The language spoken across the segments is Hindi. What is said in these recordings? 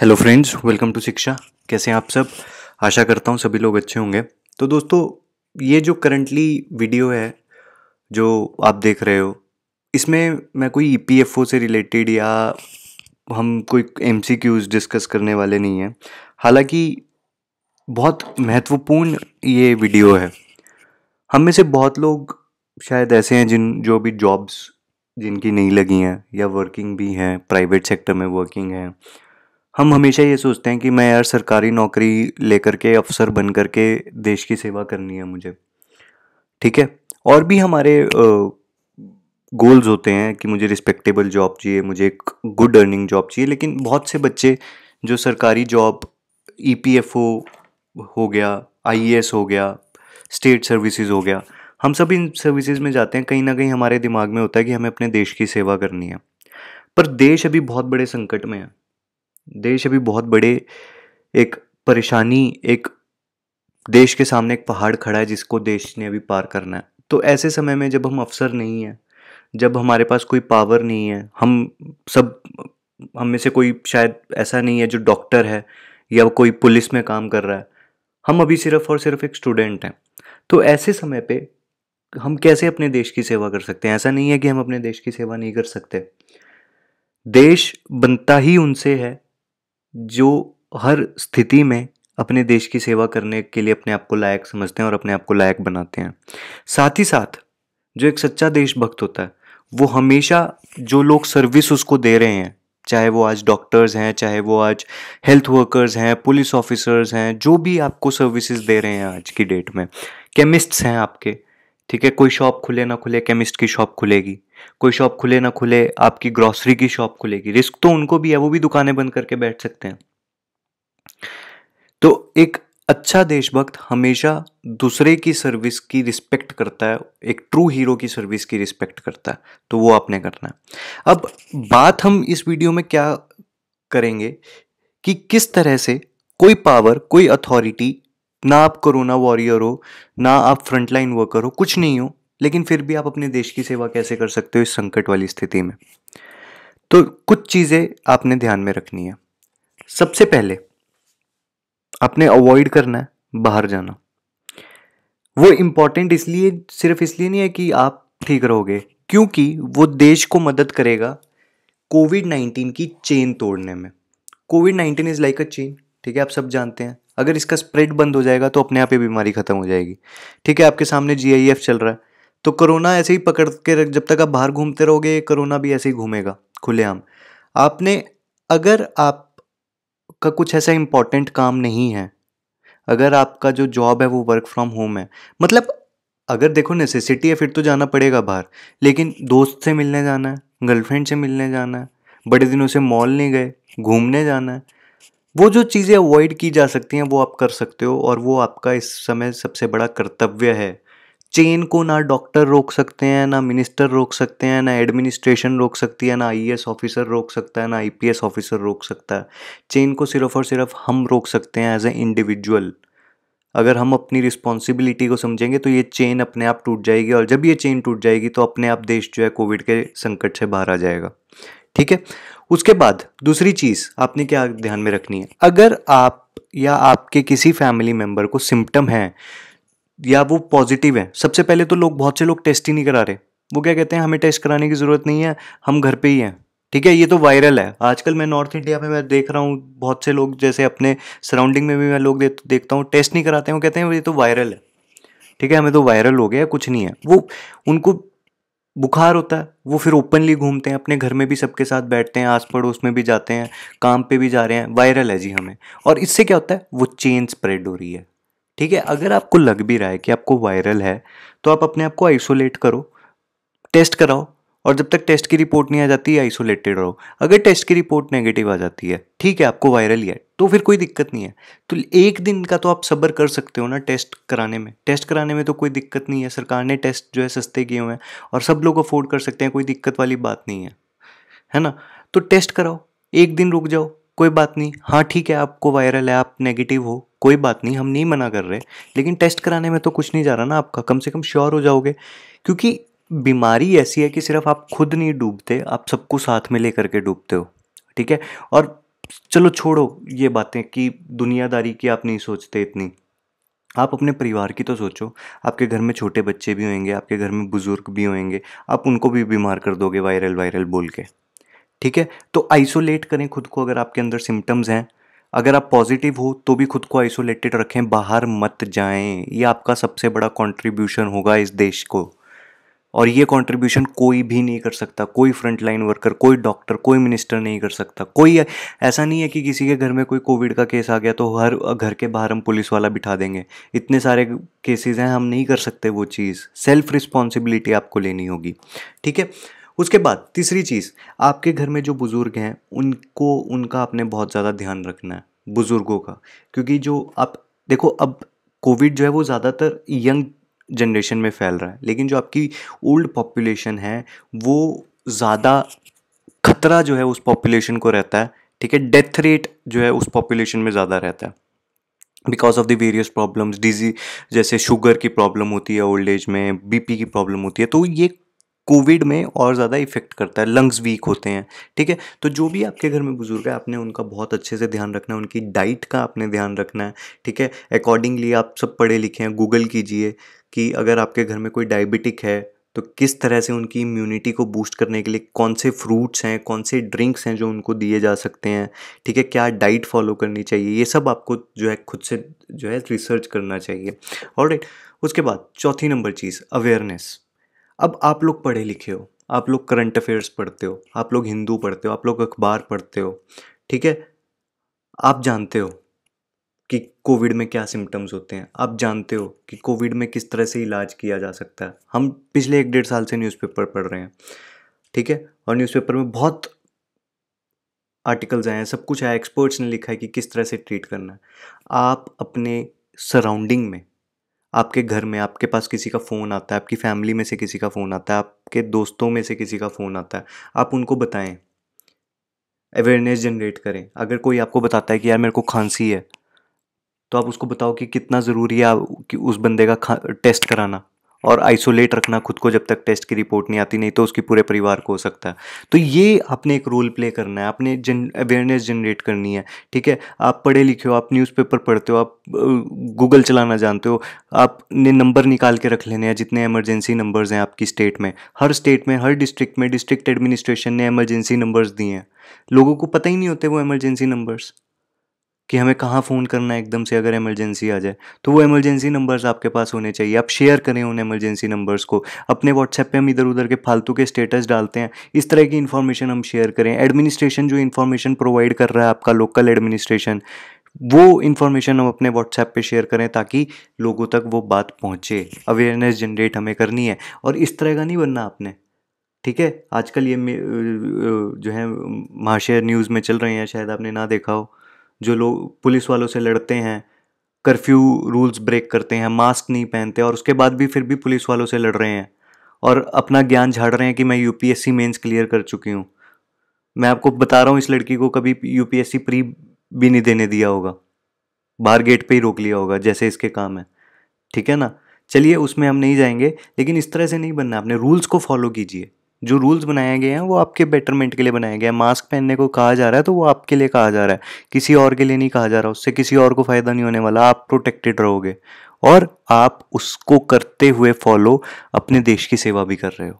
हेलो फ्रेंड्स वेलकम टू शिक्षा कैसे हैं आप सब आशा करता हूँ सभी लोग अच्छे होंगे तो दोस्तों ये जो करंटली वीडियो है जो आप देख रहे हो इसमें मैं कोई ई e से रिलेटेड या हम कोई एम डिस्कस करने वाले नहीं हैं हालांकि बहुत महत्वपूर्ण ये वीडियो है हम में से बहुत लोग शायद ऐसे हैं जिन जो भी जॉब्स जिनकी नहीं लगी हैं या वर्किंग भी हैं प्राइवेट सेक्टर में वर्किंग हैं हम हमेशा ये सोचते हैं कि मैं यार सरकारी नौकरी लेकर के अफसर बन कर के देश की सेवा करनी है मुझे ठीक है और भी हमारे गोल्स होते हैं कि मुझे रिस्पेक्टेबल जॉब चाहिए मुझे एक गुड अर्निंग जॉब चाहिए लेकिन बहुत से बच्चे जो सरकारी जॉब ई e हो गया आई e हो गया स्टेट सर्विसेज हो गया हम सब इन सर्विसेज में जाते हैं कहीं ना कहीं हमारे दिमाग में होता है कि हमें अपने देश की सेवा करनी है पर देश अभी बहुत बड़े संकट में है देश अभी बहुत बड़े एक परेशानी एक देश के सामने एक पहाड़ खड़ा है जिसको देश ने अभी पार करना है तो ऐसे समय में जब हम अफसर नहीं हैं जब हमारे पास कोई पावर नहीं है हम सब हम में से कोई शायद ऐसा नहीं है जो डॉक्टर है या कोई पुलिस में काम कर रहा है हम अभी सिर्फ और सिर्फ एक स्टूडेंट हैं तो ऐसे समय पे हम कैसे अपने देश की सेवा कर सकते हैं ऐसा नहीं है कि हम अपने देश की सेवा नहीं कर सकते देश बनता ही उनसे है जो हर स्थिति में अपने देश की सेवा करने के लिए अपने आप को लायक समझते हैं और अपने आप को लायक बनाते हैं साथ ही साथ जो एक सच्चा देशभक्त होता है वो हमेशा जो लोग सर्विस उसको दे रहे हैं चाहे वो आज डॉक्टर्स हैं चाहे वो आज हेल्थ वर्कर्स हैं पुलिस ऑफिसर्स हैं जो भी आपको सर्विसेज दे रहे हैं आज की डेट में केमिस्ट्स हैं आपके ठीक है कोई शॉप खुले ना खुले केमिस्ट की शॉप खुलेगी कोई शॉप खुले ना खुले आपकी ग्रॉसरी की शॉप खुलेगी रिस्क तो उनको भी है वो भी दुकानें बंद करके बैठ सकते हैं तो एक अच्छा देशभक्त हमेशा दूसरे की सर्विस की रिस्पेक्ट करता है एक ट्रू हीरो की सर्विस की रिस्पेक्ट करता है तो वो आपने करना है अब बात हम इस वीडियो में क्या करेंगे कि किस तरह से कोई पावर कोई अथॉरिटी ना आप कोरोना वॉरियर हो ना आप फ्रंटलाइन वर्कर हो कुछ नहीं हो लेकिन फिर भी आप अपने देश की सेवा कैसे कर सकते हो इस संकट वाली स्थिति में तो कुछ चीज़ें आपने ध्यान में रखनी है सबसे पहले आपने अवॉइड करना है बाहर जाना वो इम्पॉर्टेंट इसलिए सिर्फ इसलिए नहीं है कि आप ठीक रहोगे क्योंकि वो देश को मदद करेगा कोविड नाइन्टीन की चेन तोड़ने में Covid nineteen is like a chain ठीक है आप सब जानते हैं अगर इसका स्प्रेड बंद हो जाएगा तो अपने आप ही बीमारी ख़त्म हो जाएगी ठीक है आपके सामने जी चल रहा है तो कोरोना ऐसे ही पकड़ के रख जब तक आप बाहर घूमते रहोगे कोरोना भी ऐसे ही घूमेगा खुलेआम आपने अगर आप का कुछ ऐसा इंपॉर्टेंट काम नहीं है अगर आपका जो जॉब है वो वर्क फ्रॉम होम है मतलब अगर देखो नेसेसिटी है फिर तो जाना पड़ेगा बाहर लेकिन दोस्त से मिलने जाना है गर्लफ्रेंड से मिलने जाना है बड़े दिनों से मॉल नहीं गए घूमने जाना है वो जो चीज़ें अवॉइड की जा सकती हैं वो आप कर सकते हो और वो आपका इस समय सबसे बड़ा कर्तव्य है चेन को ना डॉक्टर रोक सकते हैं ना मिनिस्टर रोक सकते हैं ना एडमिनिस्ट्रेशन रोक सकती है ना आई ऑफिसर रोक सकता है ना आई ऑफिसर रोक सकता है चेन को सिर्फ और सिर्फ हम रोक सकते हैं एज ए इंडिविजुअल अगर हम अपनी रिस्पॉन्सिबिलिटी को समझेंगे तो ये चेन अपने आप टूट जाएगी और जब ये चेन टूट जाएगी तो अपने आप देश जो है कोविड के संकट से बाहर आ जाएगा ठीक है उसके बाद दूसरी चीज़ आपने क्या ध्यान में रखनी है अगर आप या आपके किसी फैमिली मेम्बर को सिम्टम हैं या वो पॉजिटिव है सबसे पहले तो लोग बहुत से लोग टेस्ट ही नहीं करा रहे वो क्या कहते हैं हमें टेस्ट कराने की ज़रूरत नहीं है हम घर पे ही हैं ठीक है ये तो वायरल है आजकल मैं नॉर्थ इंडिया में मैं देख रहा हूँ बहुत से लोग जैसे अपने सराउंडिंग में भी मैं लोग दे, देखता हूँ टेस्ट नहीं कराते हैं वो कहते हैं ये तो वायरल है ठीक है हमें तो वायरल हो गया कुछ नहीं है वो उनको बुखार होता है वो फिर ओपनली घूमते हैं अपने घर में भी सबके साथ बैठते हैं आस पड़ोस में भी जाते हैं काम पे भी जा रहे हैं वायरल है जी हमें और इससे क्या होता है वो चेन स्प्रेड हो रही है ठीक है अगर आपको लग भी रहा है कि आपको वायरल है तो आप अपने आप को आइसोलेट करो टेस्ट कराओ और जब तक टेस्ट की रिपोर्ट नहीं आ जाती आइसोलेटेड रहो अगर टेस्ट की रिपोर्ट नेगेटिव आ जाती है ठीक है आपको वायरल ही है तो फिर कोई दिक्कत नहीं है तो एक दिन का तो आप सब्र कर सकते हो ना टेस्ट कराने में टेस्ट कराने में तो कोई दिक्कत नहीं है सरकार ने टेस्ट जो है सस्ते किए हुए हैं और सब लोग अफोर्ड कर सकते हैं कोई दिक्कत वाली बात नहीं है है ना तो टेस्ट कराओ एक दिन रुक जाओ कोई बात नहीं हाँ ठीक है आपको वायरल है आप नेगेटिव हो कोई बात नहीं हम नहीं मना कर रहे लेकिन टेस्ट कराने में तो कुछ नहीं जा रहा ना आपका कम से कम श्योर हो जाओगे क्योंकि बीमारी ऐसी है कि सिर्फ आप खुद नहीं डूबते आप सबको साथ में लेकर के डूबते हो ठीक है और चलो छोड़ो ये बातें कि दुनियादारी की आप नहीं सोचते इतनी आप अपने परिवार की तो सोचो आपके घर में छोटे बच्चे भी होंगे आपके घर में बुज़ुर्ग भी होंगे आप उनको भी बीमार कर दोगे वायरल वायरल बोल के ठीक है तो आइसोलेट करें खुद को अगर आपके अंदर सिम्टम्स हैं अगर आप पॉजिटिव हो तो भी खुद को आइसोलेटेड रखें बाहर मत जाएं ये आपका सबसे बड़ा कंट्रीब्यूशन होगा इस देश को और ये कंट्रीब्यूशन कोई भी नहीं कर सकता कोई फ्रंटलाइन वर्कर कोई डॉक्टर कोई मिनिस्टर नहीं कर सकता कोई ऐसा नहीं है कि किसी के घर में कोई कोविड का केस आ गया तो हर घर के बाहर हम पुलिस वाला बिठा देंगे इतने सारे केसेस हैं हम नहीं कर सकते वो चीज़ सेल्फ रिस्पॉन्सिबिलिटी आपको लेनी होगी ठीक है उसके बाद तीसरी चीज़ आपके घर में जो बुज़ुर्ग हैं उनको उनका आपने बहुत ज़्यादा ध्यान रखना है बुज़ुर्गों का क्योंकि जो आप देखो अब कोविड जो है वो ज़्यादातर यंग जनरेशन में फैल रहा है लेकिन जो आपकी ओल्ड पॉपुलेशन है वो ज़्यादा खतरा जो है उस पॉपुलेशन को रहता है ठीक है डेथ रेट जो है उस पॉपुलेशन में ज़्यादा रहता है because of the various problems disease जैसे शुगर की प्रॉब्लम होती है ओल्ड एज में बीपी की प्रॉब्लम होती है तो ये कोविड में और ज़्यादा इफेक्ट करता है लंग्स वीक होते हैं ठीक है तो जो भी आपके घर में बुज़ुर्ग है आपने उनका बहुत अच्छे से ध्यान रखना है उनकी डाइट का आपने ध्यान रखना है ठीक है अकॉर्डिंगली आप सब पढ़े लिखे हैं गूगल कीजिए कि अगर आपके घर में कोई डायबिटिक है तो किस तरह से उनकी इम्यूनिटी को बूस्ट करने के लिए कौन से फ्रूट्स हैं कौन से ड्रिंक्स हैं जो उनको दिए जा सकते हैं ठीक है क्या डाइट फॉलो करनी चाहिए ये सब आपको जो है खुद से जो है रिसर्च करना चाहिए और उसके बाद चौथी नंबर चीज़ अवेयरनेस अब आप लोग पढ़े लिखे हो आप लोग करंट अफेयर्स पढ़ते हो आप लोग हिंदू पढ़ते हो आप लोग अखबार पढ़ते हो ठीक है आप जानते हो कि कोविड में क्या सिम्टम्स होते हैं आप जानते हो कि कोविड में किस तरह से इलाज किया जा सकता है हम पिछले एक डेढ़ साल से न्यूज़पेपर पढ़ रहे हैं ठीक है और न्यूज़पेपर में बहुत आर्टिकल्स आए हैं सब कुछ आया एक्सपर्ट्स ने लिखा है कि किस तरह से ट्रीट करना है आप अपने सराउंडिंग में आपके घर में आपके पास किसी का फ़ोन आता है आपकी फैमिली में से किसी का फ़ोन आता है आपके दोस्तों में से किसी का फ़ोन आता है आप उनको बताएं अवेयरनेस जनरेट करें अगर कोई आपको बताता है कि यार मेरे को खांसी है तो आप उसको बताओ कि कितना ज़रूरी है कि उस बंदे का टेस्ट कराना और आइसोलेट रखना खुद को जब तक टेस्ट की रिपोर्ट नहीं आती नहीं तो उसके पूरे परिवार को हो सकता है तो ये आपने एक रोल प्ले करना है आपने जन अवेयरनेस जनरेट करनी है ठीक है आप पढ़े लिखे हो आप न्यूज़पेपर पढ़ते हो आप गूगल चलाना जानते हो आपने नंबर निकाल के रख लेने हैं जितने एमरजेंसी नंबर्स हैं आपकी स्टेट में हर स्टेट में हर डिस्ट्रिक्ट में डिस्ट्रिक्ट एडमिनिस्ट्रेशन ने एमरजेंसी नंबर्स दिए हैं लोगों को पता ही नहीं होते वो एमरजेंसी नंबर्स कि हमें कहाँ फ़ोन करना है एकदम से अगर इमरजेंसी आ जाए तो वो इमरजेंसी नंबर्स आपके पास होने चाहिए आप शेयर करें उन इमरजेंसी नंबर्स को अपने व्हाट्सएप पे हम इधर उधर के फालतू के स्टेटस डालते हैं इस तरह की इन्फॉर्मेशन हम शेयर करें एडमिनिस्ट्रेशन जो इन्फॉर्मेशन प्रोवाइड कर रहा है आपका लोकल एडमिनिस्ट्रेशन वो इन्फॉर्मेशन हम अपने व्हाट्सएप पे शेयर करें ताकि लोगों तक वो बात पहुँचे अवेयरनेस जनरेट हमें करनी है और इस तरह का नहीं बनना आपने ठीक है आजकल ये जो है महाशय न्यूज़ में चल रहे हैं शायद आपने ना देखा हो जो लोग पुलिस वालों से लड़ते हैं कर्फ्यू रूल्स ब्रेक करते हैं मास्क नहीं पहनते और उसके बाद भी फिर भी पुलिस वालों से लड़ रहे हैं और अपना ज्ञान झाड़ रहे हैं कि मैं यूपीएससी मेंस क्लियर कर चुकी हूँ मैं आपको बता रहा हूँ इस लड़की को कभी यूपीएससी प्री भी नहीं देने दिया होगा बाहर गेट पे ही रोक लिया होगा जैसे इसके काम है ठीक है ना चलिए उसमें हम नहीं जाएंगे लेकिन इस तरह से नहीं बनना आपने रूल्स को फॉलो कीजिए जो रूल्स बनाए गए हैं वो आपके बेटरमेंट के लिए बनाया गया है मास्क पहनने को कहा जा रहा है तो वो आपके लिए कहा जा रहा है किसी और के लिए नहीं कहा जा रहा उससे किसी और को फ़ायदा नहीं होने वाला आप प्रोटेक्टेड रहोगे और आप उसको करते हुए फॉलो अपने देश की सेवा भी कर रहे हो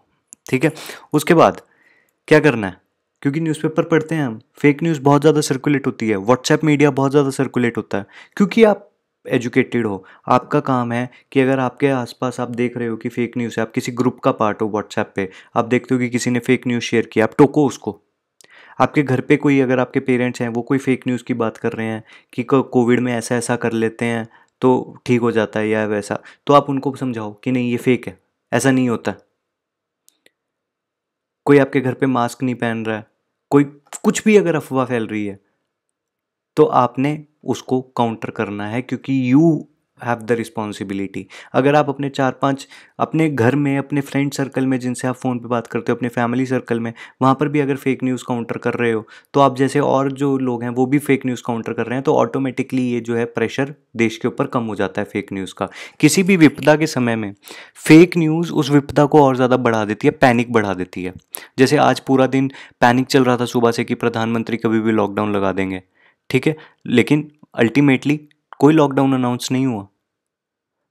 ठीक है उसके बाद क्या करना है क्योंकि न्यूज़पेपर पढ़ते हैं हम फेक न्यूज़ बहुत ज़्यादा सर्कुलेट होती है व्हाट्सएप मीडिया बहुत ज़्यादा सर्कुलेट होता है क्योंकि आप एजुकेटेड हो आपका काम है कि अगर आपके आसपास आप देख रहे हो कि फेक न्यूज़ है आप किसी ग्रुप का पार्ट हो व्हाट्सएप पे आप देखते हो कि किसी ने फेक न्यूज़ शेयर किया आप टोको उसको आपके घर पे कोई अगर आपके पेरेंट्स हैं वो कोई फेक न्यूज़ की बात कर रहे हैं कि कोविड में ऐसा ऐसा कर लेते हैं तो ठीक हो जाता है या वैसा तो आप उनको समझाओ कि नहीं ये फेक है ऐसा नहीं होता कोई आपके घर पे मास्क नहीं पहन रहा है कोई कुछ भी अगर अफवाह फैल रही है तो आपने उसको काउंटर करना है क्योंकि यू हैव द रिस्पॉन्सिबिलिटी अगर आप अपने चार पांच अपने घर में अपने फ्रेंड सर्कल में जिनसे आप फ़ोन पे बात करते हो अपने फैमिली सर्कल में वहाँ पर भी अगर फेक न्यूज़ काउंटर कर रहे हो तो आप जैसे और जो लोग हैं वो भी फेक न्यूज़ काउंटर कर रहे हैं तो ऑटोमेटिकली ये जो है प्रेशर देश के ऊपर कम हो जाता है फेक न्यूज़ का किसी भी विपदा के समय में फेक न्यूज़ उस विपदा को और ज़्यादा बढ़ा देती है पैनिक बढ़ा देती है जैसे आज पूरा दिन पैनिक चल रहा था सुबह से कि प्रधानमंत्री कभी भी लॉकडाउन लगा देंगे ठीक है लेकिन अल्टीमेटली कोई लॉकडाउन अनाउंस नहीं हुआ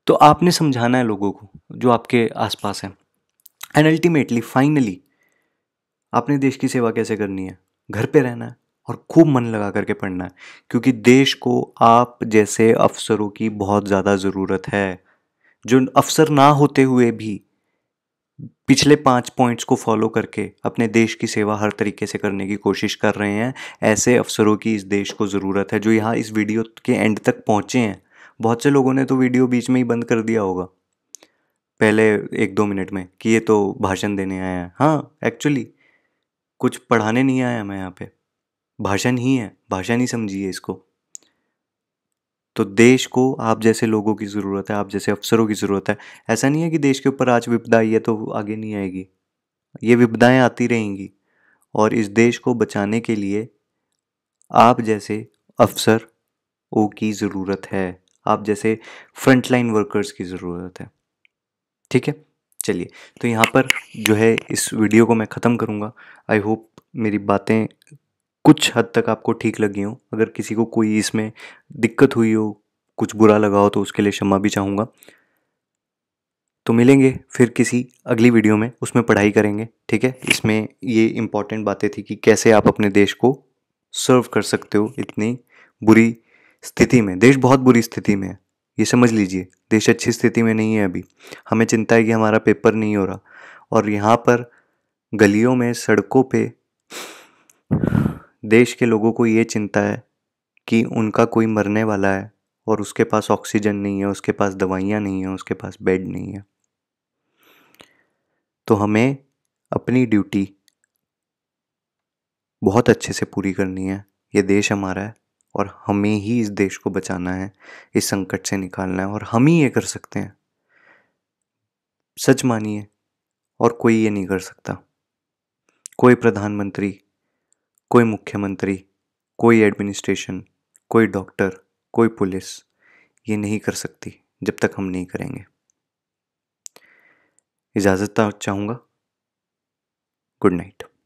तो आपने समझाना है लोगों को जो आपके आसपास हैं एंड अल्टीमेटली फाइनली आपने देश की सेवा कैसे करनी है घर पे रहना है और खूब मन लगा करके पढ़ना है क्योंकि देश को आप जैसे अफसरों की बहुत ज़्यादा ज़रूरत है जो अफसर ना होते हुए भी पिछले पाँच पॉइंट्स को फॉलो करके अपने देश की सेवा हर तरीके से करने की कोशिश कर रहे हैं ऐसे अफसरों की इस देश को ज़रूरत है जो यहाँ इस वीडियो के एंड तक पहुँचे हैं बहुत से लोगों ने तो वीडियो बीच में ही बंद कर दिया होगा पहले एक दो मिनट में कि ये तो भाषण देने आया है हाँ एक्चुअली कुछ पढ़ाने नहीं आया मैं यहाँ पे भाषण ही है भाषण ही समझिए इसको तो देश को आप जैसे लोगों की ज़रूरत है आप जैसे अफसरों की ज़रूरत है ऐसा नहीं है कि देश के ऊपर आज विपदा आई है तो आगे नहीं आएगी ये विपदाएं आती रहेंगी और इस देश को बचाने के लिए आप जैसे अफसर ओ की ज़रूरत है आप जैसे फ्रंटलाइन वर्कर्स की ज़रूरत है ठीक है चलिए तो यहाँ पर जो है इस वीडियो को मैं ख़त्म करूँगा आई होप मेरी बातें कुछ हद तक आपको ठीक लगी हो अगर किसी को कोई इसमें दिक्कत हुई हो कुछ बुरा लगा हो तो उसके लिए क्षमा भी चाहूँगा तो मिलेंगे फिर किसी अगली वीडियो में उसमें पढ़ाई करेंगे ठीक है इसमें ये इम्पॉर्टेंट बातें थी कि कैसे आप अपने देश को सर्व कर सकते हो इतनी बुरी स्थिति में देश बहुत बुरी स्थिति में है ये समझ लीजिए देश अच्छी स्थिति में नहीं है अभी हमें चिंता है कि हमारा पेपर नहीं हो रहा और यहाँ पर गलियों में सड़कों पे देश के लोगों को ये चिंता है कि उनका कोई मरने वाला है और उसके पास ऑक्सीजन नहीं है उसके पास दवाइयाँ नहीं हैं उसके पास बेड नहीं है तो हमें अपनी ड्यूटी बहुत अच्छे से पूरी करनी है ये देश हमारा है और हमें ही इस देश को बचाना है इस संकट से निकालना है और हम ही ये कर सकते हैं सच मानिए और कोई ये नहीं कर सकता कोई प्रधानमंत्री कोई मुख्यमंत्री कोई एडमिनिस्ट्रेशन कोई डॉक्टर कोई पुलिस ये नहीं कर सकती जब तक हम नहीं करेंगे इजाज़त चाहूँगा गुड नाइट